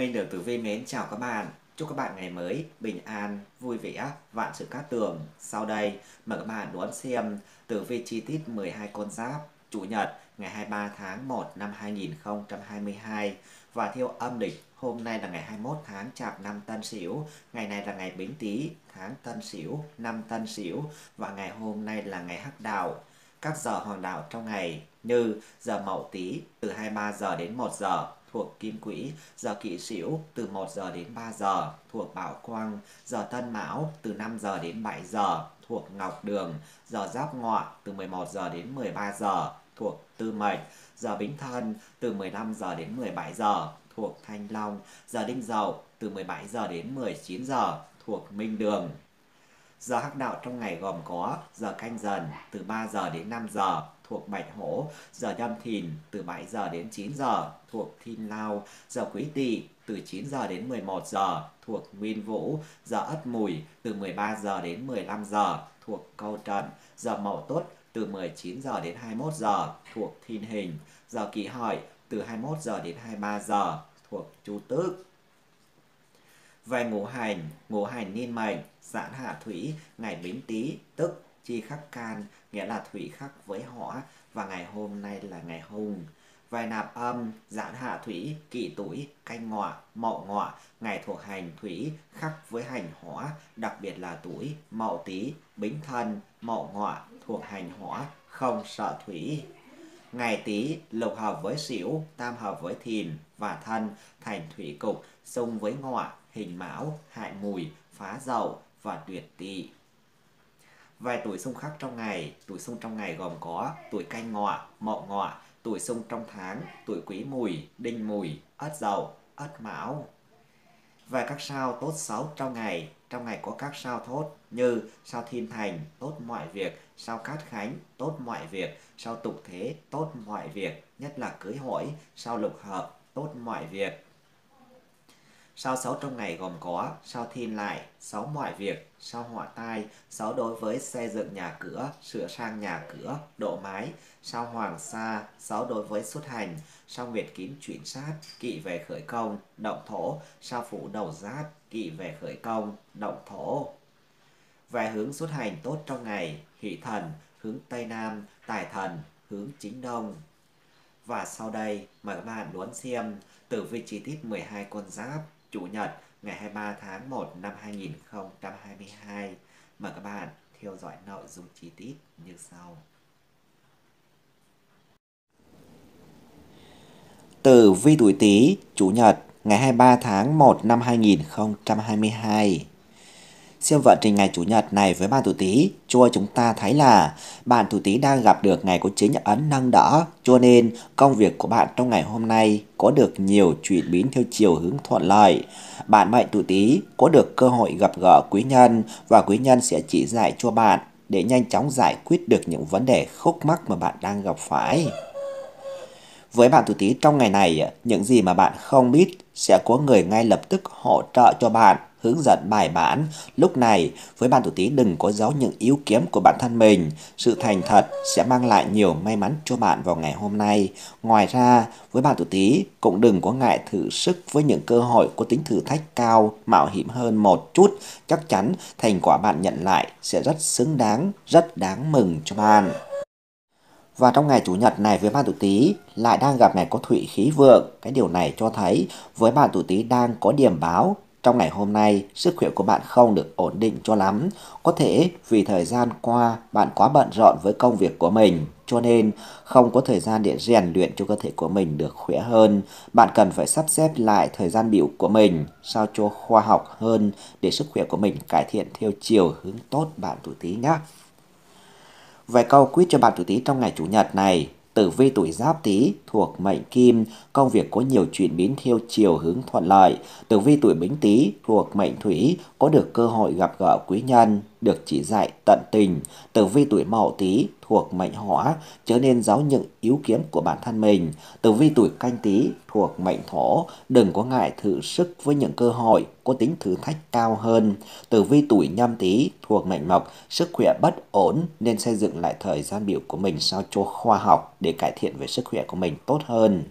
Minh Đường Tử Vi mến chào các bạn. Chúc các bạn ngày mới bình an, vui vẻ, vạn sự cát tường. Sau đây, mời các bạn đón xem tử vi chi tiết 12 con giáp, Chủ nhật ngày 23 tháng 1 năm 2022 và theo âm lịch hôm nay là ngày 21 tháng Chạp năm Tân Sửu, ngày này là ngày Bính Tý, tháng Tân Sửu, năm Tân Sửu và ngày hôm nay là ngày Hắc Đạo. Các giờ hoàng đạo trong ngày như giờ Mậu Tý từ 23 giờ đến 1 giờ, thuộc kim quỹ, giờ kỵ sửu từ 1 giờ đến 3 giờ thuộc bảo quang, giờ tân mão từ 5 giờ đến 7 giờ thuộc ngọc đường, giờ giáp ngọ từ 11 giờ đến 13 giờ thuộc tư mệnh, giờ bính thân từ 15 giờ đến 17 giờ thuộc thanh long, giờ đinh dậu từ 17 giờ đến 19 giờ thuộc minh đường. Giờ hắc đạo trong ngày gồm có giờ canh dần từ 3 giờ đến 5 giờ thuộc Bạch Hổ, giờ Nhâm Thìn từ 7 giờ đến 9 giờ thuộc thìn Lao, giờ Quý Tỵ từ 9 giờ đến 11 giờ thuộc Nguyên Vũ, giờ Ất Mùi từ 13 giờ đến 15 giờ thuộc Câu Trần, giờ Mậu Tuất từ 19 giờ đến 21 giờ thuộc thìn Hình, giờ Kỷ Hợi từ 21 giờ đến 23 giờ thuộc Chu Tước. Về ngũ hành, ngũ hành niên mệnh giãn hạ thủy ngày bính tý tức chi khắc can nghĩa là thủy khắc với hỏa và ngày hôm nay là ngày hùng vài nạp âm giãn hạ thủy kỷ tuổi canh ngọ mậu ngọ ngày thuộc hành thủy khắc với hành hỏa đặc biệt là tuổi mậu tý bính thân mậu ngọ thuộc hành hỏa không sợ thủy ngày tý lục hợp với sửu tam hợp với thìn và thân thành thủy cục xung với ngọ hình mão hại mùi phá dậu và tuyệt tỵ. Vài tuổi xung khác trong ngày, tuổi xung trong ngày gồm có tuổi canh ngọ, mậu ngọ, tuổi xung trong tháng, tuổi quý mùi, đinh mùi, ất dậu, ất mão. vài các sao tốt xấu trong ngày, trong ngày có các sao tốt như sao thiên thành, tốt mọi việc, sao cát khánh, tốt mọi việc, sao tục thế, tốt mọi việc, nhất là cưới hỏi, sao lục hợp, tốt mọi việc, Sao xấu trong ngày gồm có sao thiên lại, sáu mọi việc, sao họa tai, sáu đối với xây dựng nhà cửa, sửa sang nhà cửa, độ mái, sao hoàng sa, sáu đối với xuất hành, sao nguyệt kín chuyển sát, kỵ về khởi công, động thổ, sao phủ đầu giáp, kỵ về khởi công, động thổ. Về hướng xuất hành tốt trong ngày, hỷ thần, hướng Tây Nam, tài thần, hướng chính Đông. Và sau đây, mời các bạn đón xem từ vị trí tiết 12 con giáp Chủ nhật ngày 23 tháng 1 năm 2022. Mời các bạn theo dõi nội dung chi tiết như sau. từ vi tuổi Tý, Chủ nhật ngày 23 tháng 1 năm 2022. Xem vận trình ngày Chủ nhật này với bạn tuổi Tý, cho chúng ta thấy là bạn tuổi Tý đang gặp được ngày có chính ấn năng đỡ, cho nên công việc của bạn trong ngày hôm nay có được nhiều chuyển biến theo chiều hướng thuận lợi. Bạn mệnh tuổi Tý có được cơ hội gặp gỡ quý nhân và quý nhân sẽ chỉ dạy cho bạn để nhanh chóng giải quyết được những vấn đề khúc mắc mà bạn đang gặp phải. Với bạn tuổi Tý trong ngày này, những gì mà bạn không biết sẽ có người ngay lập tức hỗ trợ cho bạn hướng dẫn bài bản. Lúc này, với bạn tuổi Tý đừng có giấu những yếu kém của bản thân mình. Sự thành thật sẽ mang lại nhiều may mắn cho bạn vào ngày hôm nay. Ngoài ra, với bạn tuổi Tý cũng đừng có ngại thử sức với những cơ hội có tính thử thách cao, mạo hiểm hơn một chút. Chắc chắn thành quả bạn nhận lại sẽ rất xứng đáng, rất đáng mừng cho bạn. Và trong ngày Chủ nhật này với bạn tuổi Tý lại đang gặp ngày có thủy khí vượng. Cái điều này cho thấy với bạn tuổi Tý đang có điểm báo trong ngày hôm nay, sức khỏe của bạn không được ổn định cho lắm. Có thể vì thời gian qua bạn quá bận rộn với công việc của mình, cho nên không có thời gian để rèn luyện cho cơ thể của mình được khỏe hơn. Bạn cần phải sắp xếp lại thời gian biểu của mình sao cho khoa học hơn để sức khỏe của mình cải thiện theo chiều hướng tốt bạn tuổi tí nhé. Vài câu quyết cho bạn tuổi tí trong ngày Chủ nhật này Tử vi tuổi giáp tý thuộc mệnh kim, công việc có nhiều chuyển biến theo chiều hướng thuận lợi. Tử vi tuổi bính tý thuộc mệnh thủy, có được cơ hội gặp gỡ quý nhân được chỉ dạy tận tình, tử vi tuổi mậu tý thuộc mệnh hỏa, trở nên giáo những yếu kiếm của bản thân mình. Tử vi tuổi canh tý thuộc mệnh thổ, đừng có ngại thử sức với những cơ hội có tính thử thách cao hơn. Tử vi tuổi nhâm tý thuộc mệnh mộc, sức khỏe bất ổn nên xây dựng lại thời gian biểu của mình sao cho khoa học để cải thiện về sức khỏe của mình tốt hơn.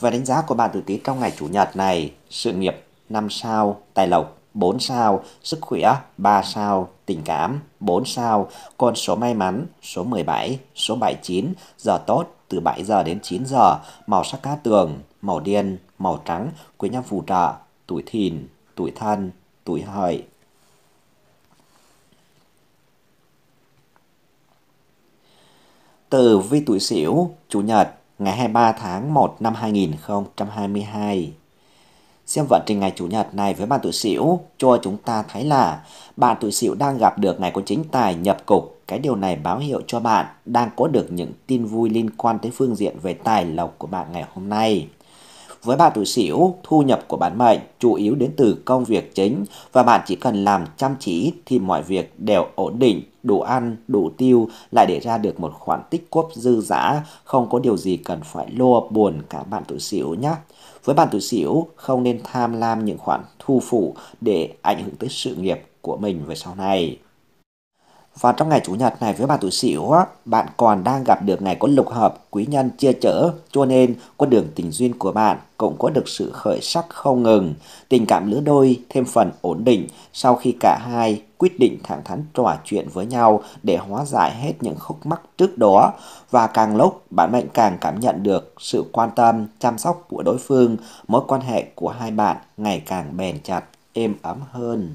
Và đánh giá của bạn tử tí trong ngày chủ nhật này, sự nghiệp năm sao tài lộc 4 sao, sức khỏe 3 sao, tình cảm 4 sao, con số may mắn số 17, số 79, giờ tốt từ 7 giờ đến 9 giờ, màu sắc cá tường, màu đen, màu trắng, quý nhân phù trợ, tuổi thìn, tuổi thân, tuổi hợi. Từ vi tuổi sửu, chủ nhật, ngày 23 tháng 1 năm 2022. Xem vận trình ngày Chủ nhật này với bạn tuổi Sửu cho chúng ta thấy là bạn tuổi Sửu đang gặp được ngày có chính tài nhập cục. Cái điều này báo hiệu cho bạn đang có được những tin vui liên quan tới phương diện về tài lộc của bạn ngày hôm nay. Với bạn tuổi Sửu, thu nhập của bạn mệnh chủ yếu đến từ công việc chính và bạn chỉ cần làm chăm chỉ thì mọi việc đều ổn định, đủ ăn, đủ tiêu lại để ra được một khoản tích cóp dư dả, không có điều gì cần phải lo buồn cả bạn tuổi Sửu nhé. Với bạn tuổi Sửu, không nên tham lam những khoản thu phụ để ảnh hưởng tới sự nghiệp của mình về sau này. Và trong ngày Chủ nhật này với bà tuổi Sửu, bạn còn đang gặp được ngày có lục hợp, quý nhân chia chở, cho nên con đường tình duyên của bạn cũng có được sự khởi sắc không ngừng, tình cảm lứa đôi thêm phần ổn định sau khi cả hai quyết định thẳng thắn trò chuyện với nhau để hóa giải hết những khúc mắc trước đó và càng lúc bạn mệnh càng cảm nhận được sự quan tâm, chăm sóc của đối phương, mối quan hệ của hai bạn ngày càng bền chặt, êm ấm hơn.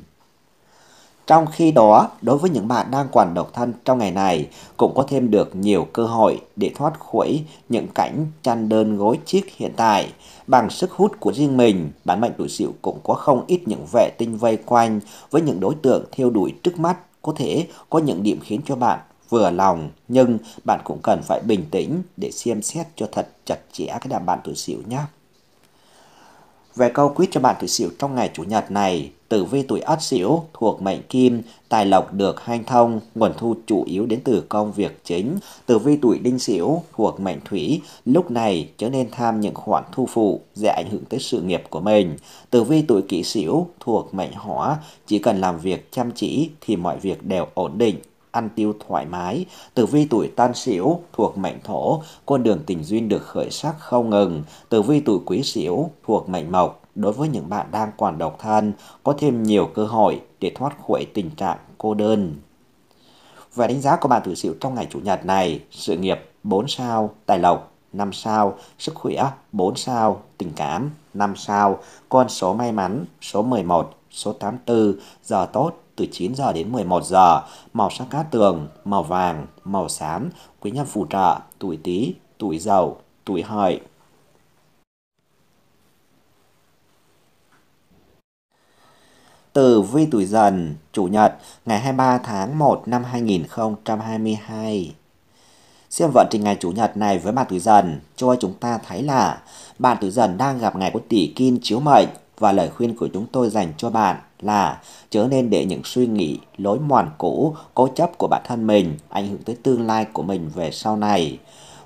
Trong khi đó, đối với những bạn đang còn độc thân trong ngày này, cũng có thêm được nhiều cơ hội để thoát khỏi những cảnh chăn đơn gối chiếc hiện tại. Bằng sức hút của riêng mình, bản mệnh tuổi sửu cũng có không ít những vệ tinh vây quanh với những đối tượng theo đuổi trước mắt. Có thể có những điểm khiến cho bạn vừa lòng, nhưng bạn cũng cần phải bình tĩnh để xem xét cho thật chặt chẽ cái đàn bạn tuổi sửu nhé. Về câu quyết cho bạn tuổi sửu trong ngày Chủ nhật này, tử vi tuổi Ất Sửu thuộc mệnh Kim, tài lộc được hanh thông, nguồn thu chủ yếu đến từ công việc chính. Tử vi tuổi Đinh Sửu thuộc mệnh Thủy, lúc này trở nên tham những khoản thu phụ dễ ảnh hưởng tới sự nghiệp của mình. Tử vi tuổi Kỷ Sửu thuộc mệnh Hỏa, chỉ cần làm việc chăm chỉ thì mọi việc đều ổn định, ăn tiêu thoải mái. Tử vi tuổi Tan Sửu thuộc mệnh Thổ, con đường tình duyên được khởi sắc không ngừng. Tử vi tuổi Quý Sửu thuộc mệnh Mộc, đối với những bạn đang còn độc thân có thêm nhiều cơ hội để thoát khỏi tình trạng cô đơn. Về đánh giá của bạn tử xỉu trong ngày Chủ nhật này, sự nghiệp 4 sao, tài lộc 5 sao, sức khỏe 4 sao, tình cảm 5 sao, con số may mắn số 11, số 84, giờ tốt từ 9 giờ đến 11 giờ, màu sắc cát tường, màu vàng, màu xám, quý nhân phù trợ, tuổi Tý, tuổi Dậu, tuổi Hợi. từ vi tuổi dần, chủ nhật, ngày 23 tháng 1 năm 2022. Xem vận trình ngày chủ nhật này với bạn tuổi dần, cho chúng ta thấy là bạn tuổi dần đang gặp ngày có tỷ kim chiếu mệnh và lời khuyên của chúng tôi dành cho bạn là chớ nên để những suy nghĩ lối mòn cũ, cố chấp của bản thân mình ảnh hưởng tới tương lai của mình về sau này.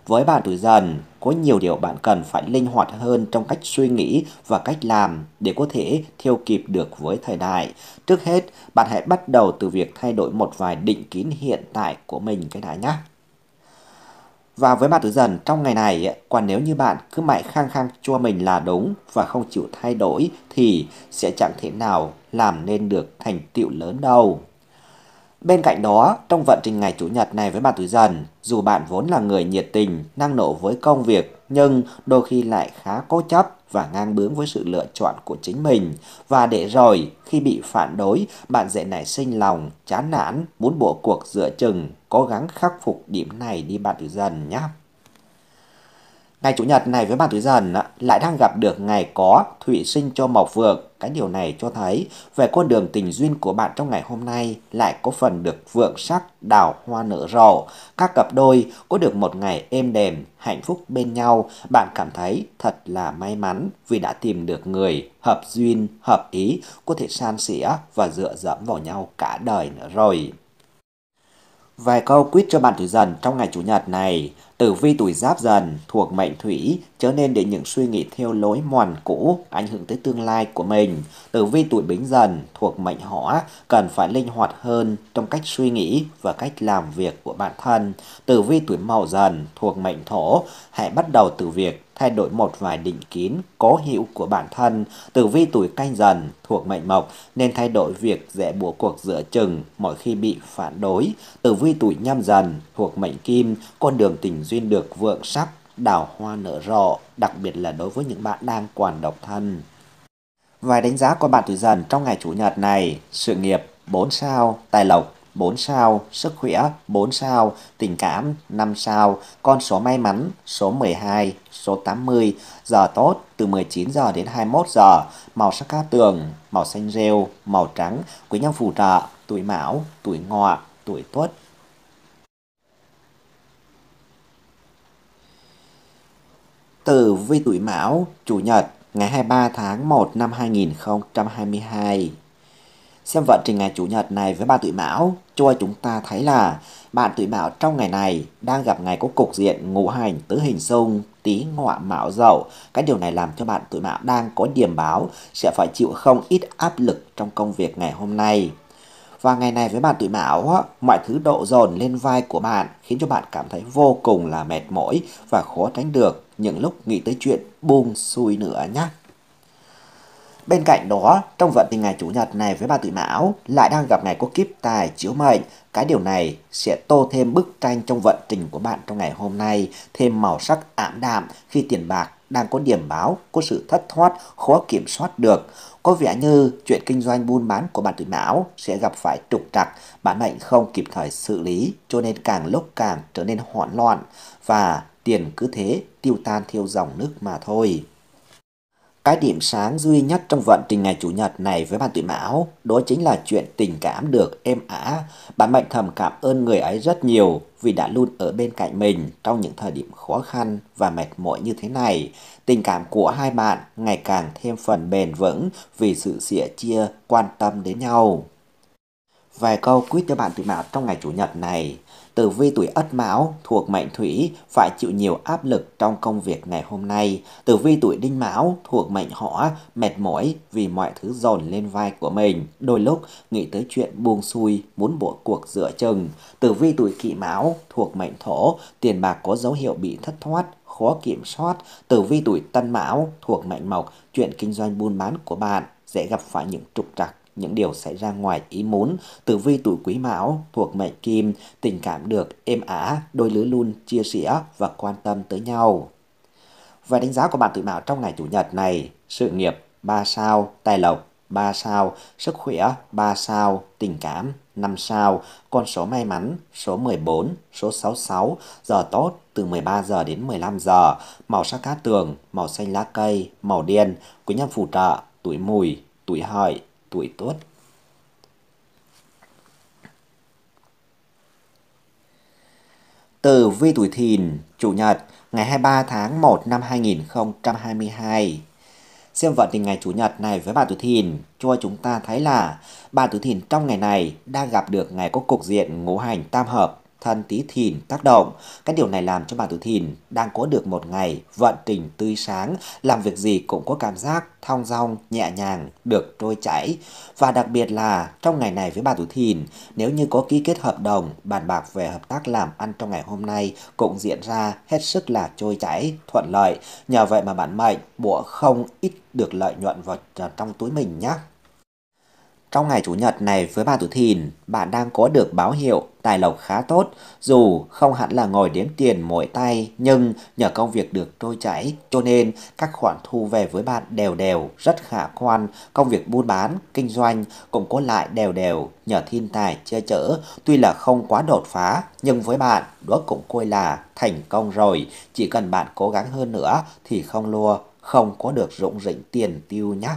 Với bạn tuổi dần, có nhiều điều bạn cần phải linh hoạt hơn trong cách suy nghĩ và cách làm để có thể theo kịp được với thời đại. Trước hết, bạn hãy bắt đầu từ việc thay đổi một vài định kiến hiện tại của mình cái đã nhé. Và với bạn tuổi dần trong ngày này, còn nếu như bạn cứ mãi khăng khăng cho mình là đúng và không chịu thay đổi thì sẽ chẳng thể nào làm nên được thành tựu lớn đâu. Bên cạnh đó, trong vận trình ngày Chủ nhật này với bạn tuổi Dần, dù bạn vốn là người nhiệt tình, năng nổ với công việc, nhưng đôi khi lại khá cố chấp và ngang bướng với sự lựa chọn của chính mình. Và để rồi, khi bị phản đối, bạn dễ nảy sinh lòng, chán nản, muốn bộ cuộc dựa chừng, cố gắng khắc phục điểm này đi bạn tuổi Dần nhé. Ngày Chủ nhật này với bạn tuổi Dần lại đang gặp được ngày có thủy sinh cho mộc vượng cái điều này cho thấy về con đường tình duyên của bạn trong ngày hôm nay lại có phần được vượng sắc, đào hoa nở rộ. Các cặp đôi có được một ngày êm đềm, hạnh phúc bên nhau. Bạn cảm thấy thật là may mắn vì đã tìm được người hợp duyên, hợp ý, có thể san sẻ và dựa dẫm vào nhau cả đời nữa rồi. Vài câu quyết cho bạn thủy dần trong ngày Chủ nhật này. Tử vi tuổi giáp dần thuộc mệnh thủy trở nên để những suy nghĩ theo lối mòn cũ ảnh hưởng tới tương lai của mình. Tử vi tuổi bính dần thuộc mệnh hỏa cần phải linh hoạt hơn trong cách suy nghĩ và cách làm việc của bản thân. Tử vi tuổi mậu dần thuộc mệnh thổ hãy bắt đầu từ việc thay đổi một vài định kiến cố hữu của bản thân tử vi tuổi canh dần thuộc mệnh mộc nên thay đổi việc dễ bùa cuộc giữa chừng mỗi khi bị phản đối tử vi tuổi nhâm dần thuộc mệnh kim con đường tình duyên được vượng sắc đào hoa nở rộ đặc biệt là đối với những bạn đang còn độc thân vài đánh giá của bạn tuổi dần trong ngày chủ nhật này sự nghiệp 4 sao tài lộc 4 sao, sức khỏe 4 sao, tình cảm 5 sao, con số may mắn số 12, số 80, giờ tốt từ 19 giờ đến 21 giờ, màu sắc cát tường, màu xanh rêu, màu trắng, quý nhân phù trợ, tuổi mão, tuổi ngọ, tuổi tuất. từ vi tuổi mão, chủ nhật, ngày 23 tháng 1 năm 2022. Xem vận trình ngày Chủ nhật này với bạn tuổi Mão, cho chúng ta thấy là bạn tuổi Mão trong ngày này đang gặp ngày có cục diện ngũ hành tứ hình xung tí ngọa mạo dậu. Cái điều này làm cho bạn tuổi mạo đang có điểm báo sẽ phải chịu không ít áp lực trong công việc ngày hôm nay. Và ngày này với bạn tuổi mão, mọi thứ độ dồn lên vai của bạn khiến cho bạn cảm thấy vô cùng là mệt mỏi và khó tránh được những lúc nghĩ tới chuyện buông xuôi nữa nhé. Bên cạnh đó, trong vận tình ngày Chủ nhật này với bà Tự Mão lại đang gặp ngày có kiếp tài chiếu mệnh. Cái điều này sẽ tô thêm bức tranh trong vận trình của bạn trong ngày hôm nay, thêm màu sắc ảm đạm khi tiền bạc đang có điểm báo, có sự thất thoát, khó kiểm soát được. Có vẻ như chuyện kinh doanh buôn bán của bạn Tự Mão sẽ gặp phải trục trặc, bản mệnh không kịp thời xử lý, cho nên càng lúc càng trở nên hoảng loạn và tiền cứ thế tiêu tan theo dòng nước mà thôi. Cái điểm sáng duy nhất trong vận trình ngày Chủ nhật này với bạn tuổi Mão đó chính là chuyện tình cảm được êm ả. Bạn mệnh thầm cảm ơn người ấy rất nhiều vì đã luôn ở bên cạnh mình trong những thời điểm khó khăn và mệt mỏi như thế này. Tình cảm của hai bạn ngày càng thêm phần bền vững vì sự sẻ chia quan tâm đến nhau. Vài câu quyết cho bạn tuổi Mão trong ngày Chủ nhật này – Tử vi tuổi Ất Mão thuộc mệnh Thủy phải chịu nhiều áp lực trong công việc ngày hôm nay. Tử vi tuổi Đinh Mão thuộc mệnh Hỏa mệt mỏi vì mọi thứ dồn lên vai của mình. Đôi lúc nghĩ tới chuyện buông xuôi, muốn bỏ cuộc dựa chừng. Tử vi tuổi kỷ Mão thuộc mệnh Thổ, tiền bạc có dấu hiệu bị thất thoát, khó kiểm soát. Tử vi tuổi Tân Mão thuộc mệnh Mộc, chuyện kinh doanh buôn bán của bạn sẽ gặp phải những trục trặc những điều xảy ra ngoài ý muốn, tử vi tuổi quý mão thuộc mệnh kim, tình cảm được êm ả, đôi lứa luôn chia sẻ và quan tâm tới nhau. Và đánh giá của bạn tuổi mão trong ngày chủ nhật này, sự nghiệp 3 sao, tài lộc 3 sao, sức khỏe 3 sao, tình cảm 5 sao, con số may mắn số 14, số 66, giờ tốt từ 13 giờ đến 15 giờ, màu sắc cát tường, màu xanh lá cây, màu đen, quý nhân phù trợ, tuổi mùi, tuổi hợi, tuổi tốt Tử vi tuổi thìn, Chủ nhật, ngày 23 tháng 1 năm 2022. Xem vận tình ngày Chủ nhật này với bà tuổi thìn, cho chúng ta thấy là bà tuổi thìn trong ngày này đang gặp được ngày có cục diện ngũ hành tam hợp thân tí thìn tác động. Cái điều này làm cho bà tuổi thìn đang có được một ngày vận trình tươi sáng, làm việc gì cũng có cảm giác thong dong, nhẹ nhàng, được trôi chảy. Và đặc biệt là trong ngày này với bà tuổi thìn, nếu như có ký kết hợp đồng, bàn bạc về hợp tác làm ăn trong ngày hôm nay cũng diễn ra hết sức là trôi chảy, thuận lợi. Nhờ vậy mà bạn mệnh bộ không ít được lợi nhuận vào trong túi mình nhé. Trong ngày Chủ nhật này với bà Thủ Thìn, bạn đang có được báo hiệu tài lộc khá tốt, dù không hẳn là ngồi đếm tiền mỗi tay, nhưng nhờ công việc được trôi chảy, cho nên các khoản thu về với bạn đều đều, rất khả quan, công việc buôn bán, kinh doanh cũng có lại đều đều, nhờ thiên tài che chở, tuy là không quá đột phá, nhưng với bạn đó cũng coi là thành công rồi, chỉ cần bạn cố gắng hơn nữa thì không lùa, không có được rụng rỉnh tiền tiêu nhắc.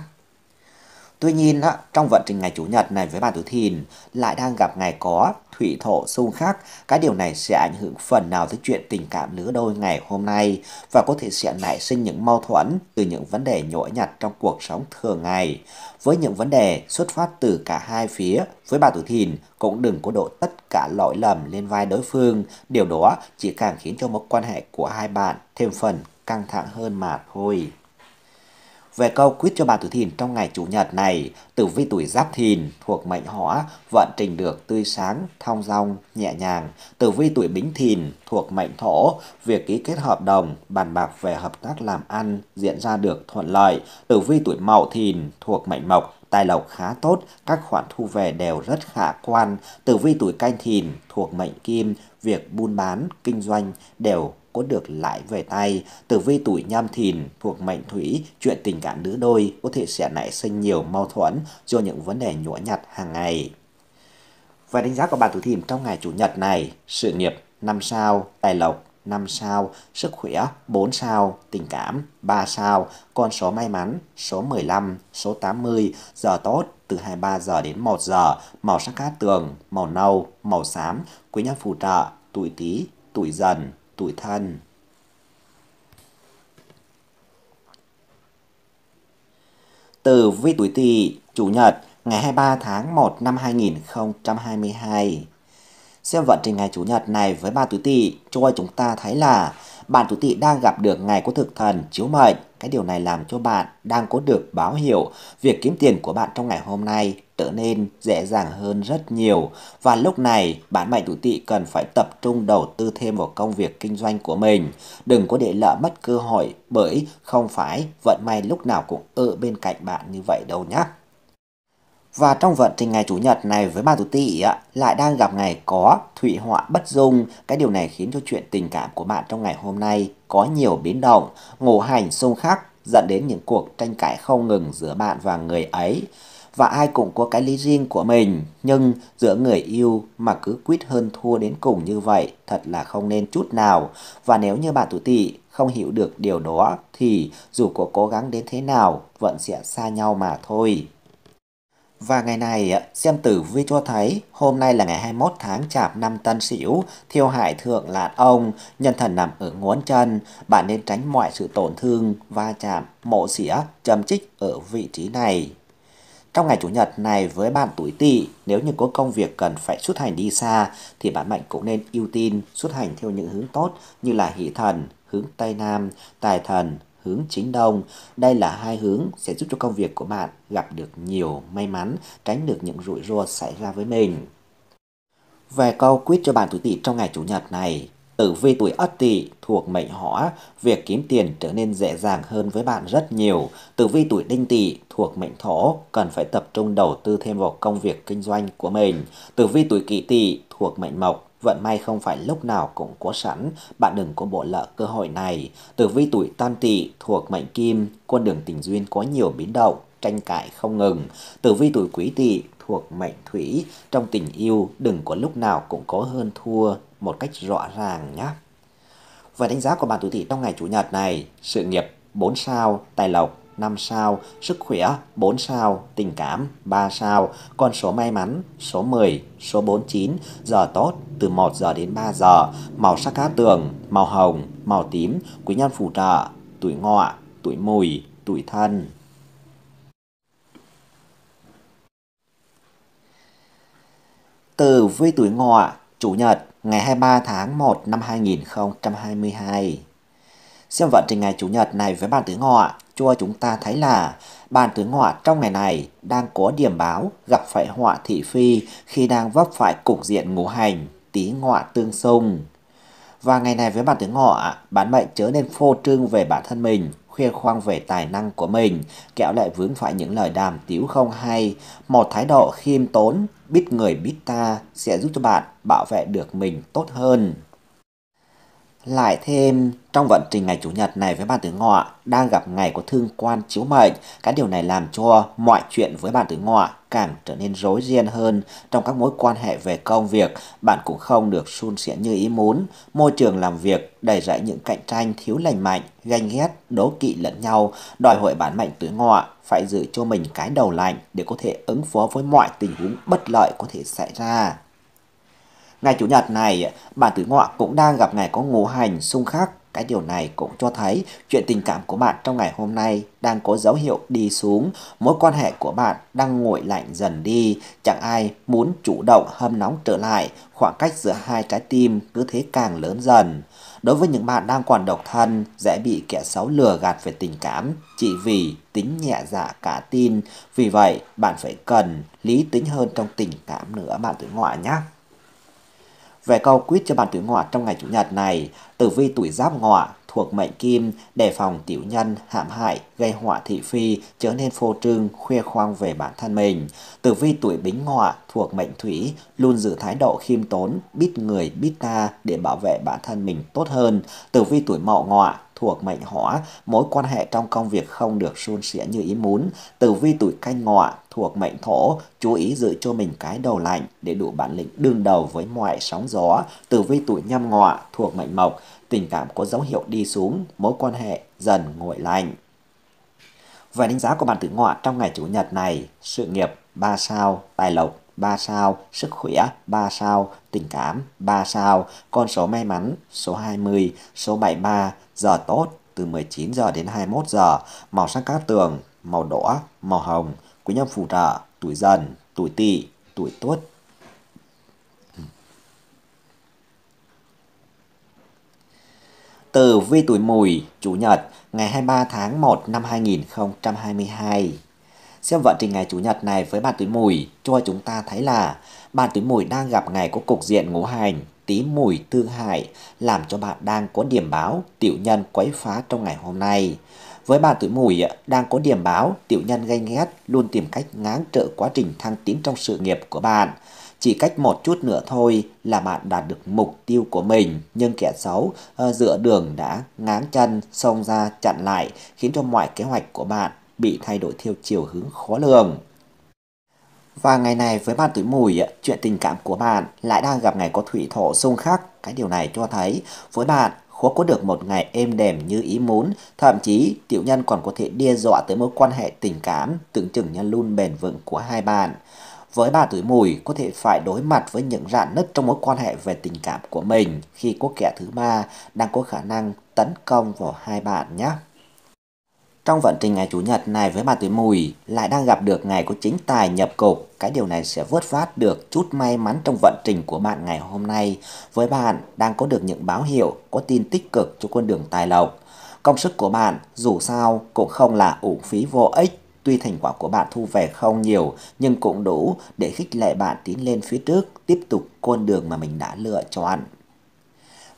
Tuy nhiên, trong vận trình ngày Chủ nhật này với bàn tuổi thìn lại đang gặp ngày có thủy thổ xung khắc. Cái điều này sẽ ảnh hưởng phần nào tới chuyện tình cảm nữ đôi ngày hôm nay và có thể sẽ nảy sinh những mâu thuẫn từ những vấn đề nhỏ nhặt trong cuộc sống thường ngày. Với những vấn đề xuất phát từ cả hai phía, với bà tuổi thìn cũng đừng có đổ tất cả lỗi lầm lên vai đối phương. Điều đó chỉ càng khiến cho mối quan hệ của hai bạn thêm phần căng thẳng hơn mà thôi. Về câu quyết cho bà tuổi Thìn trong ngày Chủ nhật này, tử vi tuổi Giáp Thìn thuộc mệnh hỏa, vận trình được tươi sáng, thong dong, nhẹ nhàng. Tử vi tuổi Bính Thìn thuộc mệnh thổ, việc ký kết hợp đồng, bàn bạc về hợp tác làm ăn diễn ra được thuận lợi. Tử vi tuổi Mậu Thìn thuộc mệnh mộc, tài lộc khá tốt, các khoản thu về đều rất khả quan. Tử vi tuổi Canh Thìn thuộc mệnh kim, việc buôn bán, kinh doanh đều có được lại về tay, tử vi tuổi nhâm thìn thuộc mệnh thủy, chuyện tình cảm nữ đôi có thể sẽ nảy sinh nhiều mâu thuẫn do những vấn đề nhỏ nhặt hàng ngày. Và đánh giá của bạn tuổi thìn trong ngày chủ nhật này, sự nghiệp 5 sao, tài lộc 5 sao, sức khỏe 4 sao, tình cảm 3 sao, con số may mắn số 15, số 80, giờ tốt từ 23 giờ đến 1 giờ, màu sắc cát tường, màu nâu, màu xám, quý nhân phù trợ, tuổi tí, tuổi dần, tuổi thân. từ vi tuổi Tỵ, Chủ nhật, ngày 23 tháng 1 năm 2022. Xem vận trình ngày Chủ nhật này với ba tuổi Tỵ, cho chúng ta thấy là bạn tuổi Tỵ đang gặp được ngày có thực thần chiếu mệnh. Cái điều này làm cho bạn đang có được báo hiệu việc kiếm tiền của bạn trong ngày hôm nay trở nên dễ dàng hơn rất nhiều và lúc này bạn mệnh thủ tị cần phải tập trung đầu tư thêm vào công việc kinh doanh của mình đừng có để lỡ mất cơ hội bởi không phải vận may lúc nào cũng ở bên cạnh bạn như vậy đâu nhé và trong vận trình ngày Chủ nhật này với bạn Tú Tị lại đang gặp ngày có thủy họa bất dung. Cái điều này khiến cho chuyện tình cảm của bạn trong ngày hôm nay có nhiều biến động, ngộ hành xung khắc dẫn đến những cuộc tranh cãi không ngừng giữa bạn và người ấy và ai cũng có cái lý riêng của mình. Nhưng giữa người yêu mà cứ quýt hơn thua đến cùng như vậy thật là không nên chút nào. Và nếu như bạn tụ tị không hiểu được điều đó thì dù có cố gắng đến thế nào vẫn sẽ xa nhau mà thôi. Và ngày này, xem tử vi cho thấy hôm nay là ngày 21 tháng chạp năm tân sửu, thiêu hại thượng là ông, nhân thần nằm ở ngón chân, bạn nên tránh mọi sự tổn thương, va chạm, mộ xỉa, châm trích ở vị trí này. Trong ngày Chủ nhật này với bạn tuổi Tỵ, nếu như có công việc cần phải xuất hành đi xa thì bạn mệnh cũng nên ưu tiên xuất hành theo những hướng tốt như là hỷ thần, hướng Tây Nam, tài thần, hướng chính đông. Đây là hai hướng sẽ giúp cho công việc của bạn gặp được nhiều may mắn, tránh được những rủi ro xảy ra với mình. Về câu quyết cho bạn tuổi Tỵ trong ngày Chủ nhật này, Tử vi tuổi Ất Tỵ thuộc mệnh Hỏa, việc kiếm tiền trở nên dễ dàng hơn với bạn rất nhiều. Tử vi tuổi Đinh Tỵ thuộc mệnh Thổ, cần phải tập trung đầu tư thêm vào công việc kinh doanh của mình. Tử vi tuổi Kỷ Tỵ thuộc mệnh Mộc, vận may không phải lúc nào cũng có sẵn, bạn đừng có bỏ lỡ cơ hội này. Tử vi tuổi Tân Tỵ thuộc mệnh Kim, con đường tình duyên có nhiều biến động, tranh cãi không ngừng. Tử vi tuổi Quý Tỵ thuộc mệnh thủy trong tình yêu đừng có lúc nào cũng có hơn thua một cách rõ ràng nhé. Và đánh giá của bạn tuổi Tỵ trong ngày chủ nhật này, sự nghiệp 4 sao, tài lộc 5 sao, sức khỏe 4 sao, tình cảm 3 sao, con số may mắn số 10, số 49, giờ tốt từ 1 giờ đến 3 giờ, màu sắc cá tường, màu hồng, màu tím, quý nhân phù trợ, tuổi ngọ, tuổi mùi, tuổi thân. Từ với tuổi ngọ, chủ nhật ngày 23 tháng 1 năm 2022. Xem vận trình ngày Chủ nhật này với bàn tứ ngọ, cho chúng ta thấy là bàn tứ ngọ trong ngày này đang có điểm báo gặp phải họa thị phi khi đang vấp phải cục diện ngũ hành, tí ngọ tương xung. Và ngày này với bàn tứ ngọ, bản mệnh trở nên phô trương về bản thân mình, khoe khoang về tài năng của mình, kẹo lại vướng phải những lời đàm tiếu không hay. Một thái độ khiêm tốn, biết người biết ta sẽ giúp cho bạn bảo vệ được mình tốt hơn. Lại thêm, trong vận trình ngày Chủ nhật này với bạn tử ngọ đang gặp ngày của thương quan chiếu mệnh, cái điều này làm cho mọi chuyện với bạn tử ngọ càng trở nên rối ren hơn trong các mối quan hệ về công việc, bạn cũng không được suôn sẻ như ý muốn. Môi trường làm việc đầy rẫy những cạnh tranh thiếu lành mạnh, ganh ghét, đố kỵ lẫn nhau, đòi hỏi bản mệnh tuổi ngọ phải giữ cho mình cái đầu lạnh để có thể ứng phó với mọi tình huống bất lợi có thể xảy ra. Ngày Chủ nhật này, bạn tuổi ngọ cũng đang gặp ngày có ngũ hành xung khắc. Cái điều này cũng cho thấy chuyện tình cảm của bạn trong ngày hôm nay đang có dấu hiệu đi xuống, mối quan hệ của bạn đang nguội lạnh dần đi, chẳng ai muốn chủ động hâm nóng trở lại, khoảng cách giữa hai trái tim cứ thế càng lớn dần. Đối với những bạn đang còn độc thân, dễ bị kẻ xấu lừa gạt về tình cảm chỉ vì tính nhẹ dạ cả tin. Vì vậy, bạn phải cần lý tính hơn trong tình cảm nữa bạn tuổi ngọ nhé. Về câu quyết cho bản tuổi ngọ trong ngày Chủ nhật này, tử vi tuổi giáp ngọ thuộc mệnh kim, đề phòng tiểu nhân, hãm hại, gây họa thị phi, trở nên phô trương, khoe khoang về bản thân mình. Tử vi tuổi bính ngọ thuộc mệnh thủy, luôn giữ thái độ khiêm tốn, biết người, biết ta để bảo vệ bản thân mình tốt hơn. Tử vi tuổi mậu ngọ thuộc mệnh hỏa, mối quan hệ trong công việc không được suôn sẻ như ý muốn. Tử vi tuổi canh ngọ thuộc mệnh thổ, chú ý giữ cho mình cái đầu lạnh để đủ bản lĩnh đương đầu với mọi sóng gió. Tử vi tuổi nhâm ngọ thuộc mệnh mộc, tình cảm có dấu hiệu đi xuống, mối quan hệ dần nguội lạnh. Về đánh giá của bạn tử ngọ trong ngày chủ nhật này, sự nghiệp 3 sao, tài lộc 3 sao, sức khỏe 3 sao, tình cảm 3 sao, con số may mắn số 20, số 73, giờ tốt từ 19 giờ đến 21 giờ, màu sắc cát tường, màu đỏ, màu hồng, quý nhân phù trợ, tuổi dần, tuổi tỵ, tuổi tuất. từ vi tuổi mùi, chủ nhật, ngày 23 tháng 1 năm 2022 xem vận trình ngày Chủ nhật này với bạn tuổi mùi cho chúng ta thấy là bạn tuổi mùi đang gặp ngày có cục diện ngũ hành tí mùi tương hại làm cho bạn đang có điểm báo tiểu nhân quấy phá trong ngày hôm nay. Với bạn tuổi mùi à, đang có điểm báo tiểu nhân ganh ghét luôn tìm cách ngáng trợ quá trình thăng tiến trong sự nghiệp của bạn. Chỉ cách một chút nữa thôi là bạn đạt được mục tiêu của mình nhưng kẻ xấu dựa ờ, đường đã ngáng chân xông ra chặn lại khiến cho mọi kế hoạch của bạn bị thay đổi theo chiều hướng khó lường. Và ngày này với bạn tuổi mùi, chuyện tình cảm của bạn lại đang gặp ngày có thủy thổ xung khắc. Cái điều này cho thấy với bạn khó có được một ngày êm đềm như ý muốn, thậm chí tiểu nhân còn có thể đe dọa tới mối quan hệ tình cảm tưởng chừng như luôn bền vững của hai bạn. Với bà tuổi mùi có thể phải đối mặt với những rạn nứt trong mối quan hệ về tình cảm của mình khi có kẻ thứ ba đang có khả năng tấn công vào hai bạn nhé. Trong vận trình ngày Chủ nhật này với bà tuổi mùi lại đang gặp được ngày có chính tài nhập cục. Cái điều này sẽ vớt phát được chút may mắn trong vận trình của bạn ngày hôm nay. Với bạn đang có được những báo hiệu, có tin tích cực cho con đường tài lộc. Công sức của bạn dù sao cũng không là uổng phí vô ích. Tuy thành quả của bạn thu về không nhiều nhưng cũng đủ để khích lệ bạn tiến lên phía trước, tiếp tục con đường mà mình đã lựa chọn.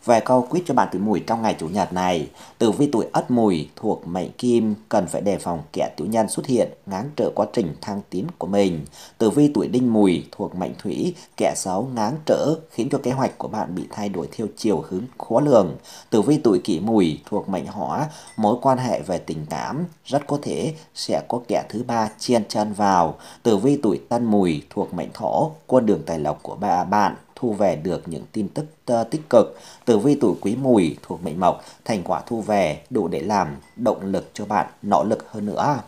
Về câu quyết cho bạn tuổi mùi trong ngày chủ nhật này, tử vi tuổi ất mùi thuộc mệnh kim cần phải đề phòng kẻ tiểu nhân xuất hiện ngáng trở quá trình thăng tiến của mình. Tử vi tuổi đinh mùi thuộc mệnh thủy, kẻ xấu ngáng trở khiến cho kế hoạch của bạn bị thay đổi theo chiều hướng khó lường. Tử vi tuổi kỷ mùi thuộc mệnh hỏa, mối quan hệ về tình cảm rất có thể sẽ có kẻ thứ ba chen chân vào. Tử vi tuổi tân mùi thuộc mệnh thổ, con đường tài lộc của bà bạn thu về được những tin tức ờ, tích cực từ vi tuổi quý mùi thuộc mệnh mộc, thành quả thu về đủ để làm động lực cho bạn nỗ lực hơn nữa.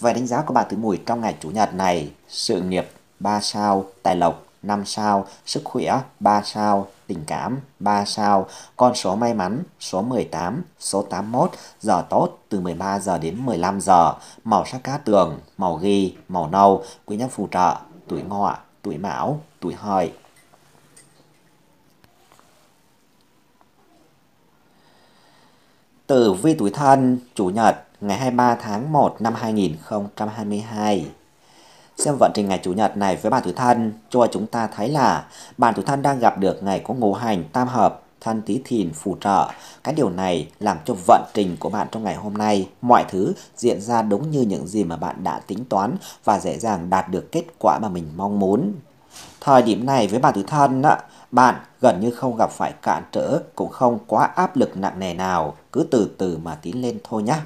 Về đánh giá của bạn tuổi mùi trong ngày chủ nhật này, sự nghiệp 3 sao, tài lộc 5 sao, sức khỏe 3 sao, tình cảm 3 sao, con số may mắn số 18, số 81, giờ tốt từ 13 giờ đến 15 giờ, màu sắc cá tường, màu ghi, màu nâu, quý nhân phù trợ, tuổi ngọ, tuổi mão, tuổi hợi, Tử vi tuổi thân, Chủ nhật, ngày 23 tháng 1 năm 2022. Xem vận trình ngày Chủ nhật này với bạn tuổi thân cho chúng ta thấy là bạn tuổi thân đang gặp được ngày có ngũ hành tam hợp thân tí thìn phù trợ. Cái điều này làm cho vận trình của bạn trong ngày hôm nay, mọi thứ diễn ra đúng như những gì mà bạn đã tính toán và dễ dàng đạt được kết quả mà mình mong muốn. Thời điểm này với bạn tuổi thân á, bạn gần như không gặp phải cản trở cũng không quá áp lực nặng nề nào, cứ từ từ mà tiến lên thôi nhé.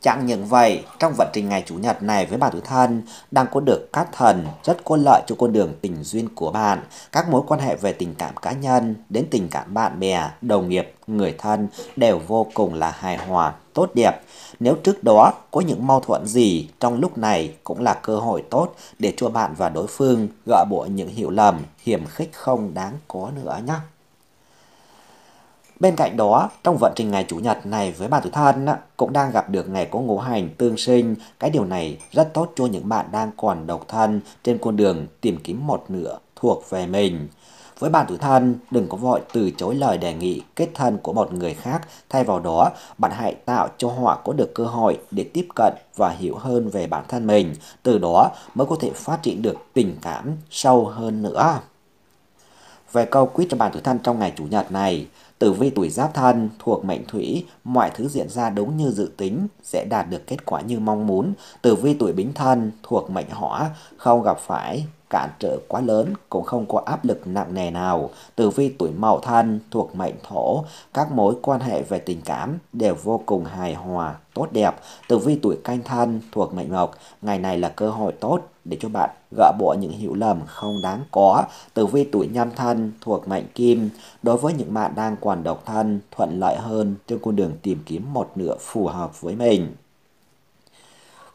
Chẳng những vậy, trong vận trình ngày Chủ nhật này với bạn tuổi thân, đang có được các thần rất có lợi cho con đường tình duyên của bạn, các mối quan hệ về tình cảm cá nhân, đến tình cảm bạn bè, đồng nghiệp, người thân đều vô cùng là hài hòa, tốt đẹp. Nếu trước đó có những mâu thuẫn gì, trong lúc này cũng là cơ hội tốt để cho bạn và đối phương gỡ bỏ những hiểu lầm, hiểm khích không đáng có nữa nhé. Bên cạnh đó, trong vận trình ngày Chủ nhật này với bạn tuổi Thân cũng đang gặp được ngày có ngũ hành tương sinh. Cái điều này rất tốt cho những bạn đang còn độc thân trên con đường tìm kiếm một nửa thuộc về mình. Với bạn tuổi thân, đừng có vội từ chối lời đề nghị kết thân của một người khác. Thay vào đó, bạn hãy tạo cho họ có được cơ hội để tiếp cận và hiểu hơn về bản thân mình. Từ đó mới có thể phát triển được tình cảm sâu hơn nữa. Về câu quyết cho bạn tuổi thân trong ngày Chủ nhật này, Tử vi tuổi giáp thân thuộc mệnh thủy, mọi thứ diễn ra đúng như dự tính, sẽ đạt được kết quả như mong muốn. Tử vi tuổi bính thân thuộc mệnh hỏa, không gặp phải cản trở quá lớn cũng không có áp lực nặng nề nào. Tử vi tuổi mậu thân thuộc mệnh thổ, các mối quan hệ về tình cảm đều vô cùng hài hòa, tốt đẹp. Tử vi tuổi canh thân thuộc mệnh mộc, ngày này là cơ hội tốt để cho bạn gỡ bỏ những hiểu lầm không đáng có. Tử vi tuổi nhâm thân thuộc mệnh kim, đối với những bạn đang còn độc thân thuận lợi hơn trên con đường tìm kiếm một nửa phù hợp với mình.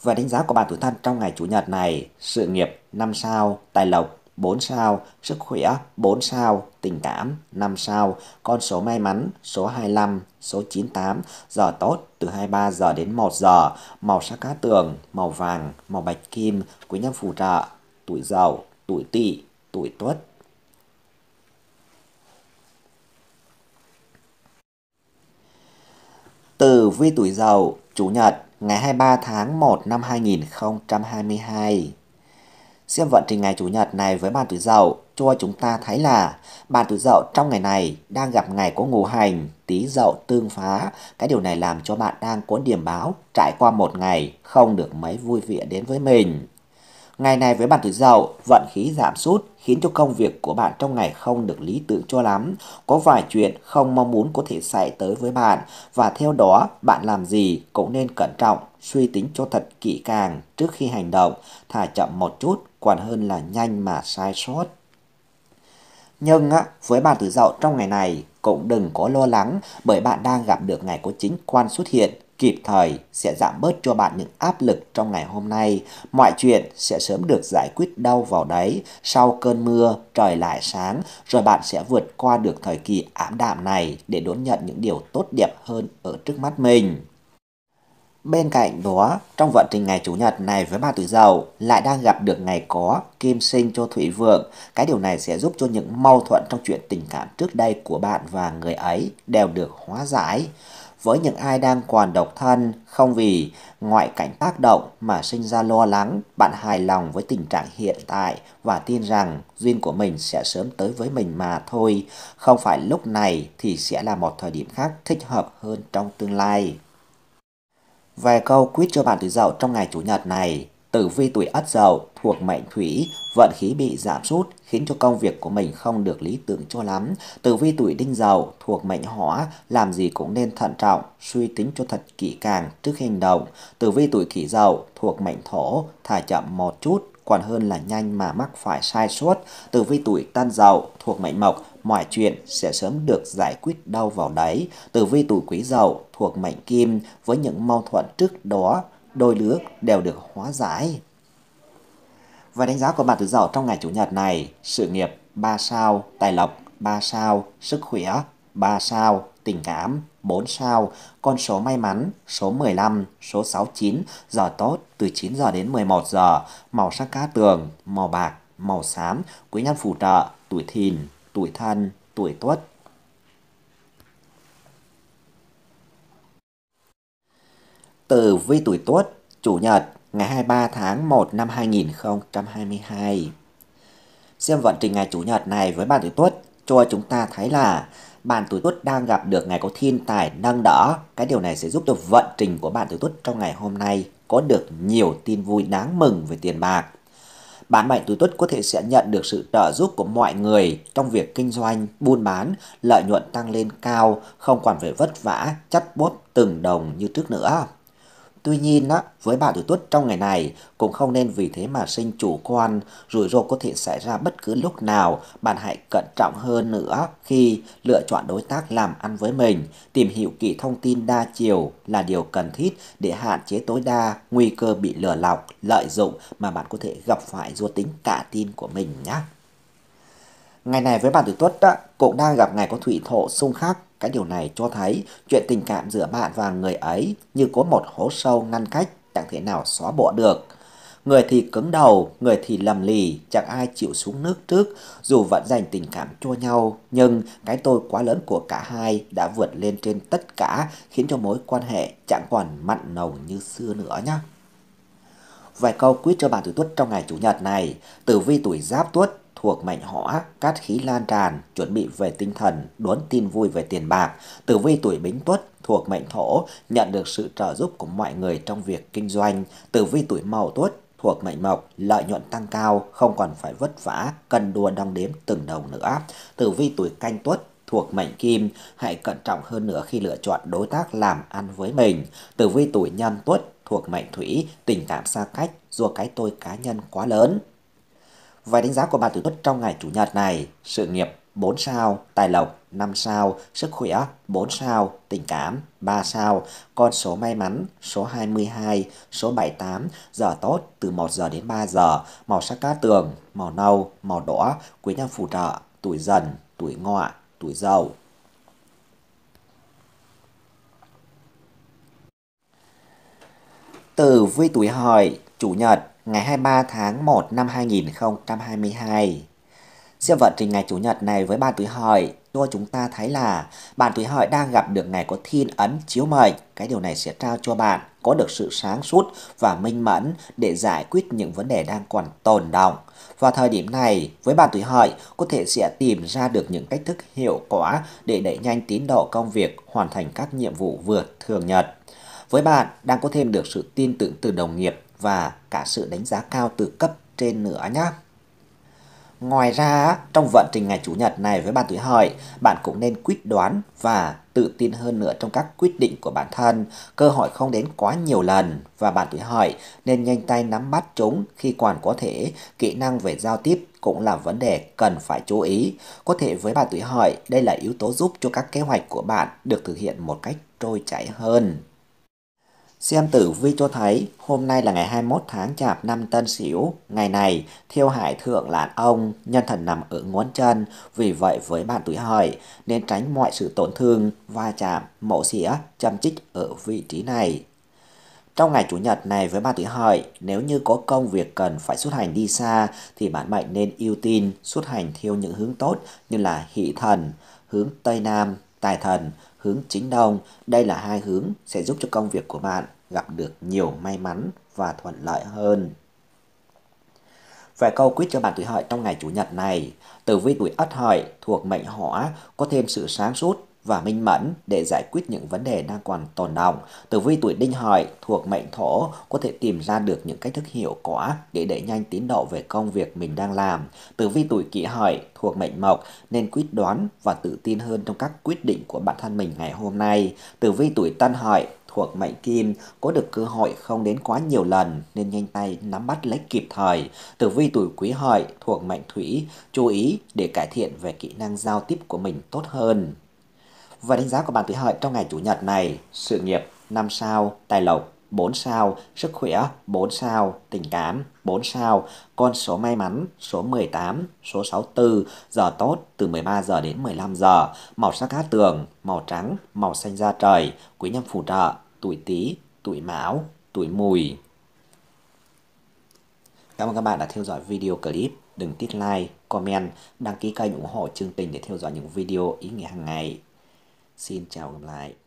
Và đánh giá của bạn tuổi thân trong ngày Chủ nhật này, sự nghiệp 5 sao, tài lộc 4 sao, sức khỏe 4 sao, tình cảm 5 sao, con số may mắn số 25, số 98, giờ tốt từ 23 giờ đến 1 giờ, màu sắc cá tường, màu vàng, màu bạch kim, quý nhân phù trợ, tuổi giàu, tuổi tỵ, tuổi tuất. từ vi tuổi giàu, chủ nhật ngày 23 tháng 1 năm 2022. Xem vận trình ngày Chủ nhật này với bàn tuổi dậu, cho chúng ta thấy là bàn tuổi dậu trong ngày này đang gặp ngày có ngũ hành, tí dậu tương phá. Cái điều này làm cho bạn đang có điểm báo trải qua một ngày không được mấy vui vẻ đến với mình. Ngày này với bạn tuổi dậu, vận khí giảm sút khiến cho công việc của bạn trong ngày không được lý tưởng cho lắm. Có vài chuyện không mong muốn có thể xảy tới với bạn và theo đó bạn làm gì cũng nên cẩn trọng, suy tính cho thật kỹ càng trước khi hành động, thả chậm một chút còn hơn là nhanh mà sai sót. Nhưng á, với bạn tuổi dậu trong ngày này cũng đừng có lo lắng bởi bạn đang gặp được ngày có chính quan xuất hiện kịp thời sẽ giảm bớt cho bạn những áp lực trong ngày hôm nay. Mọi chuyện sẽ sớm được giải quyết đâu vào đấy. Sau cơn mưa, trời lại sáng, rồi bạn sẽ vượt qua được thời kỳ ám đạm này để đón nhận những điều tốt đẹp hơn ở trước mắt mình. Bên cạnh đó, trong vận trình ngày Chủ nhật này với ba tuổi Dậu lại đang gặp được ngày có kim sinh cho Thủy Vượng. Cái điều này sẽ giúp cho những mâu thuẫn trong chuyện tình cảm trước đây của bạn và người ấy đều được hóa giải với những ai đang còn độc thân không vì ngoại cảnh tác động mà sinh ra lo lắng bạn hài lòng với tình trạng hiện tại và tin rằng duyên của mình sẽ sớm tới với mình mà thôi không phải lúc này thì sẽ là một thời điểm khác thích hợp hơn trong tương lai về câu quyết cho bạn tự dậu trong ngày chủ nhật này Tử vi tuổi Ất Dậu thuộc mệnh Thủy, vận khí bị giảm sút khiến cho công việc của mình không được lý tưởng cho lắm. Tử vi tuổi Đinh Dậu thuộc mệnh Hỏa, làm gì cũng nên thận trọng, suy tính cho thật kỹ càng trước hành động. Tử vi tuổi Kỷ Dậu thuộc mệnh Thổ, thả chậm một chút còn hơn là nhanh mà mắc phải sai suốt. Tử vi tuổi Tân Dậu thuộc mệnh Mộc, mọi chuyện sẽ sớm được giải quyết đâu vào đấy. Tử vi tuổi Quý Dậu thuộc mệnh Kim với những mâu thuẫn trước đó đôi lứa đều được hóa giải. Và đánh giá của bạn tự dậu trong ngày Chủ nhật này, sự nghiệp 3 sao, tài lộc 3 sao, sức khỏe 3 sao, tình cảm 4 sao, con số may mắn số 15, số 69, giờ tốt từ 9 giờ đến 11 giờ, màu sắc cá tường, màu bạc, màu xám, quý nhân phù trợ, tuổi thìn, tuổi thân, tuổi tuất, Từ Vi Tuổi Tuất, Chủ nhật, ngày 23 tháng 1 năm 2022. Xem vận trình ngày Chủ nhật này với bạn Tuổi Tuất cho chúng ta thấy là bạn tuổi tuất đang gặp được ngày có thiên tài nâng đỡ cái điều này sẽ giúp được vận trình của bạn tuổi tuất trong ngày hôm nay có được nhiều tin vui đáng mừng về tiền bạc bạn mệnh tuổi tuất có thể sẽ nhận được sự trợ giúp của mọi người trong việc kinh doanh buôn bán lợi nhuận tăng lên cao không còn phải vất vả chắt bóp từng đồng như trước nữa Tuy nhiên, á, với bạn tuổi tuất trong ngày này cũng không nên vì thế mà sinh chủ quan, rủi ro có thể xảy ra bất cứ lúc nào. Bạn hãy cẩn trọng hơn nữa khi lựa chọn đối tác làm ăn với mình. Tìm hiểu kỹ thông tin đa chiều là điều cần thiết để hạn chế tối đa nguy cơ bị lừa lọc, lợi dụng mà bạn có thể gặp phải do tính cả tin của mình nhé. Ngày này với bạn tuổi tuất cũng đang gặp ngày có thủy thổ xung khắc cái điều này cho thấy chuyện tình cảm giữa bạn và người ấy như có một hố sâu ngăn cách chẳng thể nào xóa bỏ được. Người thì cứng đầu, người thì lầm lì, chẳng ai chịu xuống nước trước, dù vẫn dành tình cảm cho nhau, nhưng cái tôi quá lớn của cả hai đã vượt lên trên tất cả, khiến cho mối quan hệ chẳng còn mặn nồng như xưa nữa nhé. Vài câu quyết cho bạn tuổi tuất trong ngày Chủ nhật này, tử vi tuổi giáp tuất thuộc mệnh hỏa, cát khí lan tràn, chuẩn bị về tinh thần, đón tin vui về tiền bạc. Tử vi tuổi Bính Tuất thuộc mệnh thổ, nhận được sự trợ giúp của mọi người trong việc kinh doanh. Tử vi tuổi Mậu Tuất thuộc mệnh mộc, lợi nhuận tăng cao, không còn phải vất vả, cần đua đong đếm từng đồng nữa. Tử vi tuổi Canh Tuất thuộc mệnh kim, hãy cẩn trọng hơn nữa khi lựa chọn đối tác làm ăn với mình. Tử vi tuổi Nhâm Tuất thuộc mệnh thủy, tình cảm xa cách do cái tôi cá nhân quá lớn. Vài đánh giá của bà Tử Tuất trong ngày Chủ nhật này, sự nghiệp 4 sao, tài lộc 5 sao, sức khỏe 4 sao, tình cảm 3 sao, con số may mắn số 22, số 78, giờ tốt từ 1 giờ đến 3 giờ, màu sắc cá tường, màu nâu, màu đỏ, quý nhân phù trợ, tuổi dần, tuổi ngọ, tuổi dậu. từ vi tuổi hợi, chủ nhật ngày 23 tháng 1 năm 2022. Siêu vận trình ngày Chủ nhật này với bàn tuổi hợi cho chúng ta thấy là bạn tuổi hợi đang gặp được ngày có thiên ấn chiếu mệnh. Cái điều này sẽ trao cho bạn có được sự sáng suốt và minh mẫn để giải quyết những vấn đề đang còn tồn động và thời điểm này, với bạn tuổi hợi có thể sẽ tìm ra được những cách thức hiệu quả để đẩy nhanh tiến độ công việc, hoàn thành các nhiệm vụ vượt thường nhật. Với bạn, đang có thêm được sự tin tưởng từ đồng nghiệp và cả sự đánh giá cao từ cấp trên nữa nhé. Ngoài ra, trong vận trình ngày Chủ nhật này với bạn tuổi hợi, bạn cũng nên quyết đoán và tự tin hơn nữa trong các quyết định của bản thân. Cơ hội không đến quá nhiều lần và bạn tuổi hợi nên nhanh tay nắm bắt chúng khi còn có thể. Kỹ năng về giao tiếp cũng là vấn đề cần phải chú ý. Có thể với bạn tuổi hợi, đây là yếu tố giúp cho các kế hoạch của bạn được thực hiện một cách trôi chảy hơn. Xem tử vi cho thấy hôm nay là ngày 21 tháng chạp năm Tân Sửu. Ngày này, thiêu hải thượng là ông, nhân thần nằm ở ngón chân, vì vậy với bạn tuổi hợi nên tránh mọi sự tổn thương, va chạm, mổ xỉa, châm chích ở vị trí này. Trong ngày Chủ nhật này với bạn tuổi hợi, nếu như có công việc cần phải xuất hành đi xa thì bạn mệnh nên ưu tiên xuất hành theo những hướng tốt như là hỷ thần, hướng Tây Nam, tài thần, hướng chính đông. Đây là hai hướng sẽ giúp cho công việc của bạn gặp được nhiều may mắn và thuận lợi hơn. Vài câu quyết cho bạn tuổi hợi trong ngày Chủ nhật này. Tử vi tuổi Ất Hợi thuộc mệnh Hỏa có thêm sự sáng suốt, và minh mẫn để giải quyết những vấn đề đang còn tồn động. Tử vi tuổi đinh hợi thuộc mệnh thổ có thể tìm ra được những cách thức hiệu quả để đẩy nhanh tiến độ về công việc mình đang làm. Tử vi tuổi kỷ hợi thuộc mệnh mộc nên quyết đoán và tự tin hơn trong các quyết định của bản thân mình ngày hôm nay. Tử vi tuổi tân hợi thuộc mệnh kim có được cơ hội không đến quá nhiều lần nên nhanh tay nắm bắt lấy kịp thời. Tử vi tuổi quý hợi thuộc mệnh thủy chú ý để cải thiện về kỹ năng giao tiếp của mình tốt hơn. Và đánh giá của bạn tuổi hợi trong ngày Chủ nhật này, sự nghiệp 5 sao, tài lộc 4 sao, sức khỏe 4 sao, tình cảm 4 sao, con số may mắn số 18, số 64, giờ tốt từ 13 giờ đến 15 giờ, màu sắc cát tường, màu trắng, màu xanh da trời, quý nhân phù trợ, tuổi Tý, tuổi Mão, tuổi Mùi. Cảm ơn các bạn đã theo dõi video clip. Đừng tít like, comment, đăng ký kênh ủng hộ chương trình để theo dõi những video ý nghĩa hàng ngày. Xin chào gặp lại.